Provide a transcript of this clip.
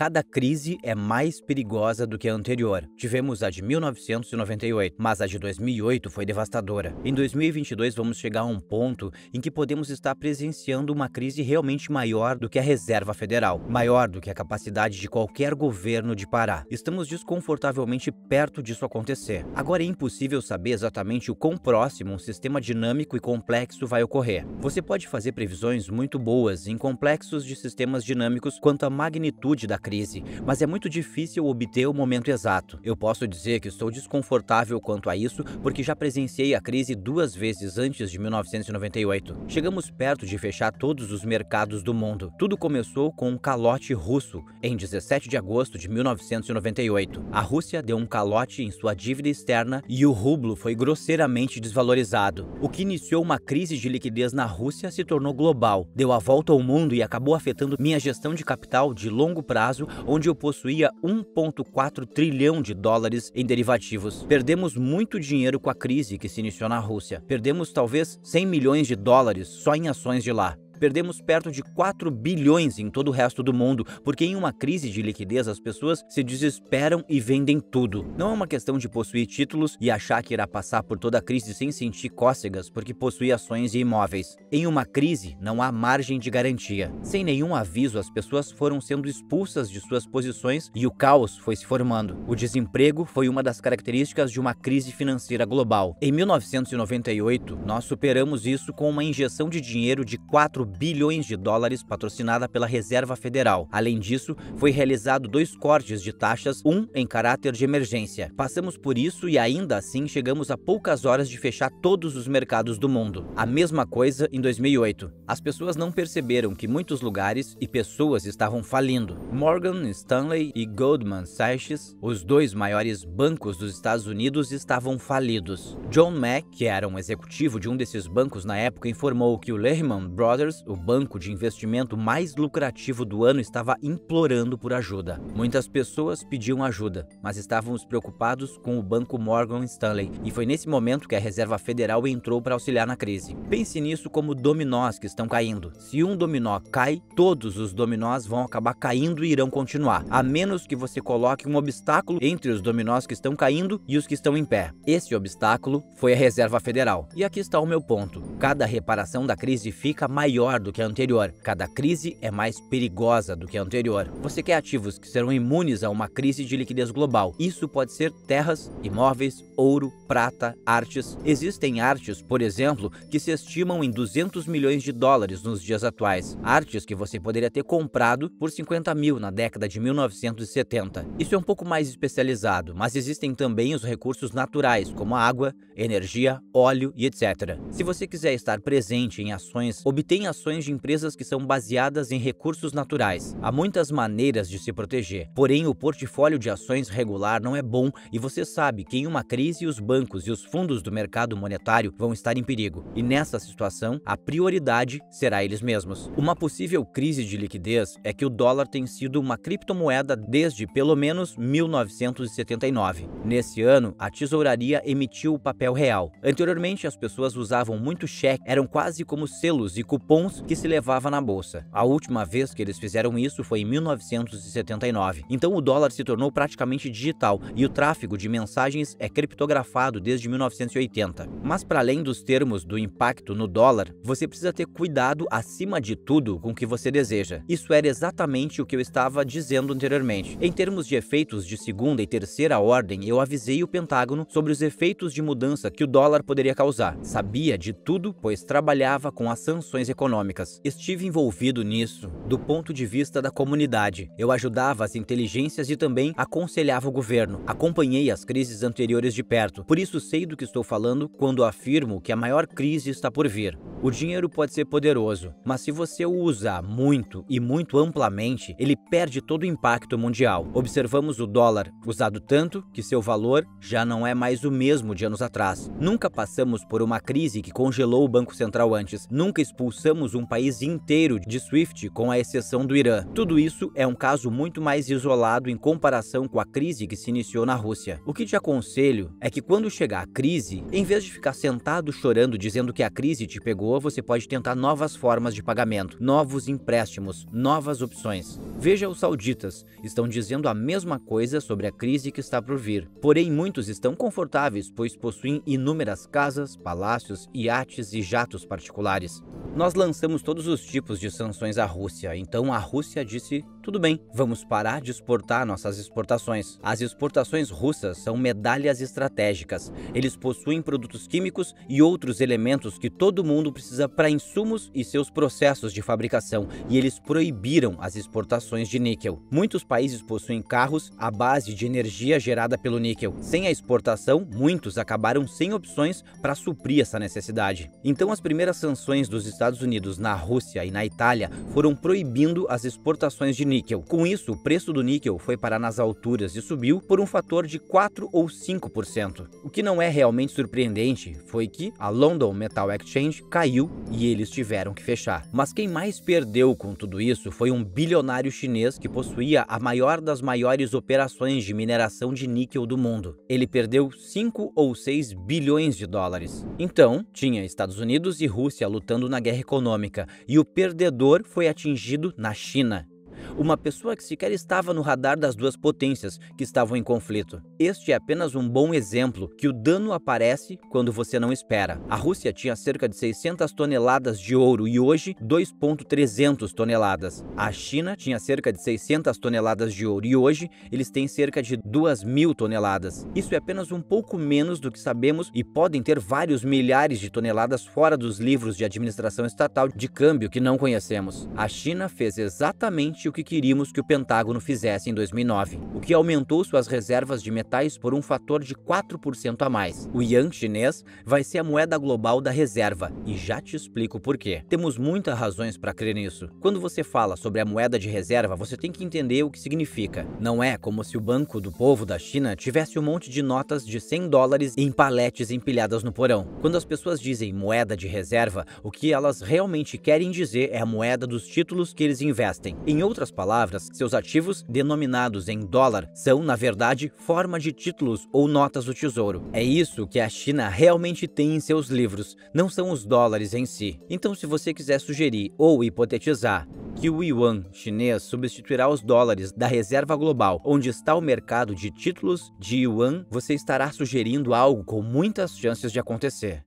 cada crise é mais perigosa do que a anterior. Tivemos a de 1998, mas a de 2008 foi devastadora. Em 2022 vamos chegar a um ponto em que podemos estar presenciando uma crise realmente maior do que a Reserva Federal, maior do que a capacidade de qualquer governo de parar. Estamos desconfortavelmente perto disso acontecer. Agora é impossível saber exatamente o quão próximo um sistema dinâmico e complexo vai ocorrer. Você pode fazer previsões muito boas em complexos de sistemas dinâmicos quanto à magnitude da crise crise, mas é muito difícil obter o momento exato. Eu posso dizer que estou desconfortável quanto a isso porque já presenciei a crise duas vezes antes de 1998. Chegamos perto de fechar todos os mercados do mundo. Tudo começou com um calote russo em 17 de agosto de 1998. A Rússia deu um calote em sua dívida externa e o rublo foi grosseiramente desvalorizado. O que iniciou uma crise de liquidez na Rússia se tornou global, deu a volta ao mundo e acabou afetando minha gestão de capital de longo prazo caso, onde eu possuía 1,4 trilhão de dólares em derivativos. Perdemos muito dinheiro com a crise que se iniciou na Rússia. Perdemos talvez 100 milhões de dólares só em ações de lá perdemos perto de 4 bilhões em todo o resto do mundo, porque em uma crise de liquidez as pessoas se desesperam e vendem tudo. Não é uma questão de possuir títulos e achar que irá passar por toda a crise sem sentir cócegas porque possui ações e imóveis. Em uma crise, não há margem de garantia. Sem nenhum aviso, as pessoas foram sendo expulsas de suas posições e o caos foi se formando. O desemprego foi uma das características de uma crise financeira global. Em 1998, nós superamos isso com uma injeção de dinheiro de 4 bilhões de dólares patrocinada pela Reserva Federal. Além disso, foi realizado dois cortes de taxas, um em caráter de emergência. Passamos por isso e ainda assim chegamos a poucas horas de fechar todos os mercados do mundo. A mesma coisa em 2008. As pessoas não perceberam que muitos lugares e pessoas estavam falindo. Morgan Stanley e Goldman Sachs, os dois maiores bancos dos Estados Unidos, estavam falidos. John Mack, que era um executivo de um desses bancos na época, informou que o Lehman Brothers o banco de investimento mais lucrativo do ano estava implorando por ajuda. Muitas pessoas pediam ajuda, mas estávamos preocupados com o banco Morgan Stanley, e foi nesse momento que a Reserva Federal entrou para auxiliar na crise. Pense nisso como dominós que estão caindo. Se um dominó cai, todos os dominós vão acabar caindo e irão continuar, a menos que você coloque um obstáculo entre os dominós que estão caindo e os que estão em pé. Esse obstáculo foi a Reserva Federal. E aqui está o meu ponto. Cada reparação da crise fica maior do que a anterior. Cada crise é mais perigosa do que a anterior. Você quer ativos que serão imunes a uma crise de liquidez global. Isso pode ser terras, imóveis, ouro, prata, artes. Existem artes, por exemplo, que se estimam em 200 milhões de dólares nos dias atuais. Artes que você poderia ter comprado por 50 mil na década de 1970. Isso é um pouco mais especializado, mas existem também os recursos naturais, como água, energia, óleo e etc. Se você quiser a é estar presente em ações, obtém ações de empresas que são baseadas em recursos naturais. Há muitas maneiras de se proteger, porém o portfólio de ações regular não é bom e você sabe que em uma crise os bancos e os fundos do mercado monetário vão estar em perigo. E nessa situação, a prioridade será eles mesmos. Uma possível crise de liquidez é que o dólar tem sido uma criptomoeda desde pelo menos 1979. Nesse ano, a tesouraria emitiu o papel real. Anteriormente, as pessoas usavam muito cheque eram quase como selos e cupons que se levava na bolsa. A última vez que eles fizeram isso foi em 1979. Então o dólar se tornou praticamente digital e o tráfego de mensagens é criptografado desde 1980. Mas para além dos termos do impacto no dólar, você precisa ter cuidado acima de tudo com o que você deseja. Isso era exatamente o que eu estava dizendo anteriormente. Em termos de efeitos de segunda e terceira ordem, eu avisei o Pentágono sobre os efeitos de mudança que o dólar poderia causar. Sabia de tudo pois trabalhava com as sanções econômicas. Estive envolvido nisso do ponto de vista da comunidade. Eu ajudava as inteligências e também aconselhava o governo. Acompanhei as crises anteriores de perto, por isso sei do que estou falando quando afirmo que a maior crise está por vir. O dinheiro pode ser poderoso, mas se você o usar muito e muito amplamente, ele perde todo o impacto mundial. Observamos o dólar, usado tanto que seu valor já não é mais o mesmo de anos atrás. Nunca passamos por uma crise que congelou falou o Banco Central antes, nunca expulsamos um país inteiro de SWIFT, com a exceção do Irã. Tudo isso é um caso muito mais isolado em comparação com a crise que se iniciou na Rússia. O que te aconselho é que quando chegar a crise, em vez de ficar sentado chorando dizendo que a crise te pegou, você pode tentar novas formas de pagamento, novos empréstimos, novas opções. Veja os sauditas, estão dizendo a mesma coisa sobre a crise que está por vir. Porém, muitos estão confortáveis, pois possuem inúmeras casas, palácios, e artes e jatos particulares. Nós lançamos todos os tipos de sanções à Rússia, então a Rússia disse: tudo bem, vamos parar de exportar nossas exportações. As exportações russas são medalhas estratégicas. Eles possuem produtos químicos e outros elementos que todo mundo precisa para insumos e seus processos de fabricação, e eles proibiram as exportações de níquel. Muitos países possuem carros à base de energia gerada pelo níquel. Sem a exportação, muitos acabaram sem opções para suprir essa necessidade. Então, as primeiras sanções dos Estados Unidos na Rússia e na Itália foram proibindo as exportações de níquel. Com isso, o preço do níquel foi parar nas alturas e subiu por um fator de 4 ou 5%. O que não é realmente surpreendente foi que a London Metal Exchange caiu e eles tiveram que fechar. Mas quem mais perdeu com tudo isso foi um bilionário chinês que possuía a maior das maiores operações de mineração de níquel do mundo. Ele perdeu 5 ou 6 bilhões de dólares. Então, tinha Estados Unidos e Rússia lutando na guerra econômica, e o perdedor foi atingido na China uma pessoa que sequer estava no radar das duas potências que estavam em conflito. Este é apenas um bom exemplo que o dano aparece quando você não espera. A Rússia tinha cerca de 600 toneladas de ouro e hoje 2.300 toneladas. A China tinha cerca de 600 toneladas de ouro e hoje eles têm cerca de 2.000 toneladas. Isso é apenas um pouco menos do que sabemos e podem ter vários milhares de toneladas fora dos livros de administração estatal de câmbio que não conhecemos. A China fez exatamente o que que queríamos que o Pentágono fizesse em 2009, o que aumentou suas reservas de metais por um fator de 4% a mais. O yuan chinês vai ser a moeda global da reserva, e já te explico por quê. Temos muitas razões para crer nisso. Quando você fala sobre a moeda de reserva, você tem que entender o que significa. Não é como se o Banco do Povo da China tivesse um monte de notas de 100 dólares em paletes empilhadas no porão. Quando as pessoas dizem moeda de reserva, o que elas realmente querem dizer é a moeda dos títulos que eles investem. Em outras outras palavras, seus ativos, denominados em dólar, são, na verdade, forma de títulos ou notas do tesouro. É isso que a China realmente tem em seus livros, não são os dólares em si. Então, se você quiser sugerir ou hipotetizar que o yuan chinês substituirá os dólares da reserva global, onde está o mercado de títulos de yuan, você estará sugerindo algo com muitas chances de acontecer.